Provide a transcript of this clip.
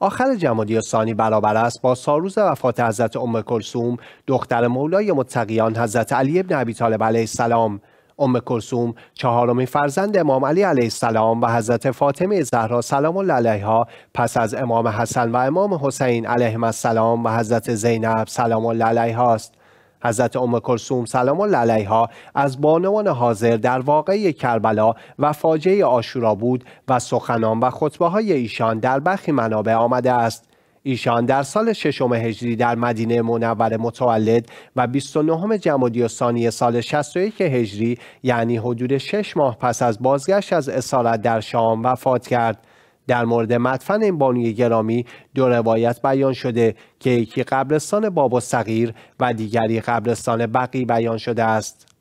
آخر جمادی ثانی برابر است با ساروز وفات حضرت ام کرسوم دختر مولای متقیان حضرت علی ابن ابی طالب علیه السلام ام کلسوم چهارمین فرزند امام علی علیه السلام و حضرت فاطمه زهرا سلام الله علیها پس از امام حسن و امام حسین علیهم السلام و حضرت زینب سلام و علیها است حضرت ام کلثوم سلام الله علیها از بانوان حاضر در واقعه کربلا و فاجعه آشورا بود و سخنان و خطبه های ایشان در برخی منابع آمده است ایشان در سال ششم هجری در مدینه منور متولد و 29 جمادی الثانی سال 61 هجری یعنی حدود شش ماه پس از بازگشت از اسارت در شام وفات کرد در مورد مدفن این بانوی گرامی دو روایت بیان شده که یکی قبرستان بابا صغیر و دیگری قبرستان بقی بیان شده است